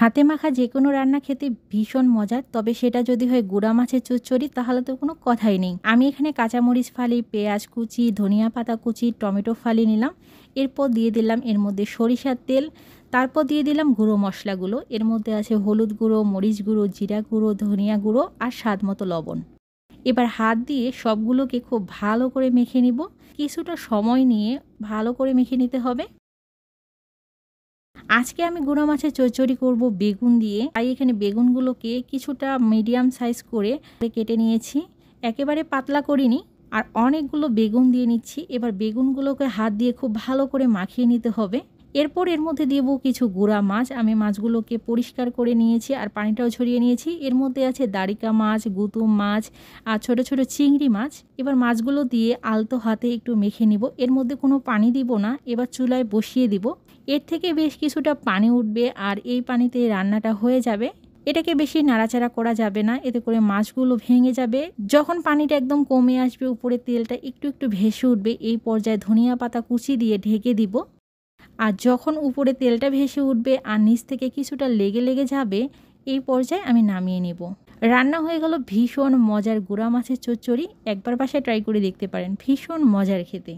হাতে মাখা যে কোনো রান্না খেতে ভীষণ মজার তবে সেটা যদি হয় গুঁড়া মাছের চুচ্চড়ি তাহলে তো কোনো কথাই নেই আমি এখানে কাঁচামরিচ ফালি পেঁয়াজ কুচি ধনিয়া পাতা কুচি টমেটো ফালি নিলাম এরপর দিয়ে দিলাম এর মধ্যে সরিষার তেল তারপর দিয়ে দিলাম গুঁড়ো মশলাগুলো এর মধ্যে আছে হলুদ গুঁড়ো মরিচ গুঁড়ো জিরা গুঁড়ো ধনিয়া গুঁড়ো আর স্বাদ মতো লবণ এবার হাত দিয়ে সবগুলোকে খুব ভালো করে মেখে নিব কিছুটা সময় নিয়ে ভালো করে মেখে নিতে হবে আজকে আমি গুঁড়া মাছের চচ্চড়ি করব বেগুন দিয়ে তাই এখানে বেগুনগুলোকে কিছুটা মিডিয়াম সাইজ করে কেটে নিয়েছি একেবারে পাতলা করিনি আর অনেকগুলো বেগুন দিয়ে নিচ্ছি এবার বেগুনগুলোকে হাত দিয়ে খুব ভালো করে মাখিয়ে নিতে হবে এরপর এর মধ্যে দেবো কিছু গুঁড়া মাছ আমি মাছগুলোকে পরিষ্কার করে নিয়েছি আর পানিটাও ছড়িয়ে নিয়েছি এর মধ্যে আছে দাড়িকা মাছ গুতুম মাছ আর ছোট ছোট চিংড়ি মাছ এবার মাছগুলো দিয়ে আলতো হাতে একটু মেখে নিব এর মধ্যে কোনো পানি দিব না এবার চুলায় বসিয়ে দিব এর থেকে বেশ কিছুটা পানি উঠবে আর এই পানিতে রান্নাটা হয়ে যাবে এটাকে বেশি নাড়াচাড়া করা যাবে না এতে করে মাছগুলো ভেঙে যাবে যখন পানিটা একদম কমে আসবে উপরে তেলটা একটু একটু ভেসে উঠবে এই পর্যায়ে ধনিয়া পাতা কুচি দিয়ে ঢেকে দিব আর যখন উপরে তেলটা ভেসে উঠবে আর নিচ থেকে কিছুটা লেগে লেগে যাবে এই পর্যায়ে আমি নামিয়ে নেব রান্না হয়ে গেল ভীষণ মজার গুড়া মাছের চচ্চড়ি একবার বাসায় ট্রাই করে দেখতে পারেন ভীষণ মজার খেতে